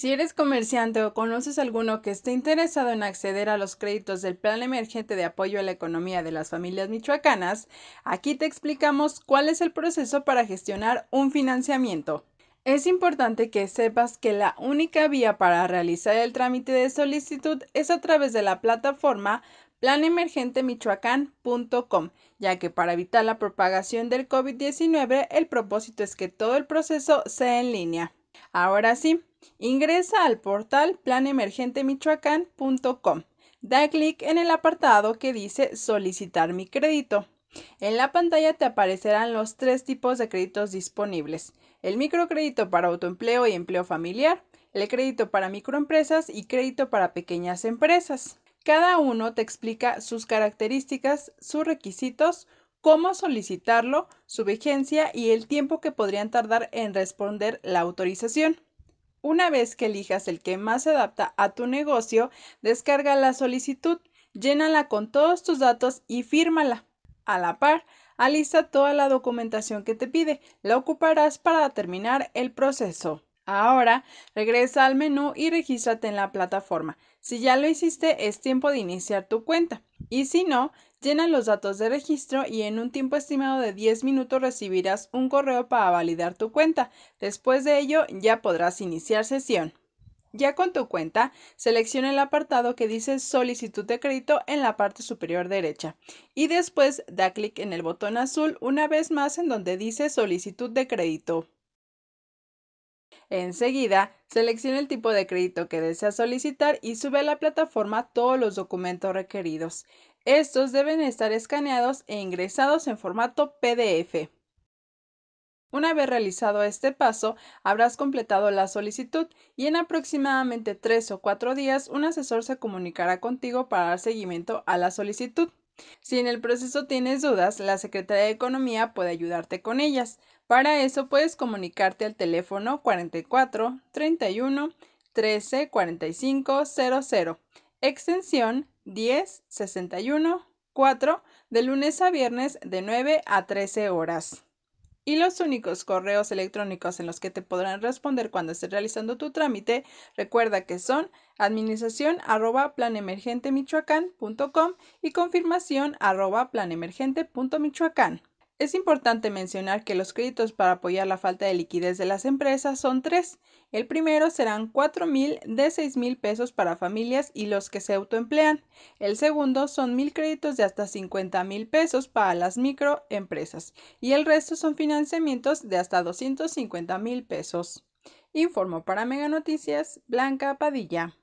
Si eres comerciante o conoces alguno que esté interesado en acceder a los créditos del Plan Emergente de Apoyo a la Economía de las Familias Michoacanas, aquí te explicamos cuál es el proceso para gestionar un financiamiento. Es importante que sepas que la única vía para realizar el trámite de solicitud es a través de la plataforma planemergentemichoacán.com, ya que para evitar la propagación del COVID-19 el propósito es que todo el proceso sea en línea. Ahora sí, Ingresa al portal planemergentemichoacán.com. Da clic en el apartado que dice solicitar mi crédito. En la pantalla te aparecerán los tres tipos de créditos disponibles. El microcrédito para autoempleo y empleo familiar, el crédito para microempresas y crédito para pequeñas empresas. Cada uno te explica sus características, sus requisitos, cómo solicitarlo, su vigencia y el tiempo que podrían tardar en responder la autorización. Una vez que elijas el que más se adapta a tu negocio, descarga la solicitud, llénala con todos tus datos y fírmala. A la par, alista toda la documentación que te pide, la ocuparás para terminar el proceso. Ahora, regresa al menú y regístrate en la plataforma. Si ya lo hiciste, es tiempo de iniciar tu cuenta. Y si no, Llena los datos de registro y en un tiempo estimado de 10 minutos recibirás un correo para validar tu cuenta. Después de ello ya podrás iniciar sesión. Ya con tu cuenta, selecciona el apartado que dice solicitud de crédito en la parte superior derecha y después da clic en el botón azul una vez más en donde dice solicitud de crédito. Enseguida, selecciona el tipo de crédito que deseas solicitar y sube a la plataforma todos los documentos requeridos. Estos deben estar escaneados e ingresados en formato PDF. Una vez realizado este paso, habrás completado la solicitud y en aproximadamente tres o cuatro días un asesor se comunicará contigo para dar seguimiento a la solicitud. Si en el proceso tienes dudas, la Secretaría de Economía puede ayudarte con ellas. Para eso puedes comunicarte al teléfono 44 31 13 45 00 extensión 61 4 de lunes a viernes de 9 a 13 horas. Y los únicos correos electrónicos en los que te podrán responder cuando estés realizando tu trámite, recuerda que son administración arroba michoacán.com y confirmación arroba michoacán. Es importante mencionar que los créditos para apoyar la falta de liquidez de las empresas son tres. El primero serán 4 mil de 6 mil pesos para familias y los que se autoemplean. El segundo son mil créditos de hasta 50 mil pesos para las microempresas. Y el resto son financiamientos de hasta 250 mil pesos. Informo para Mega Noticias, Blanca Padilla.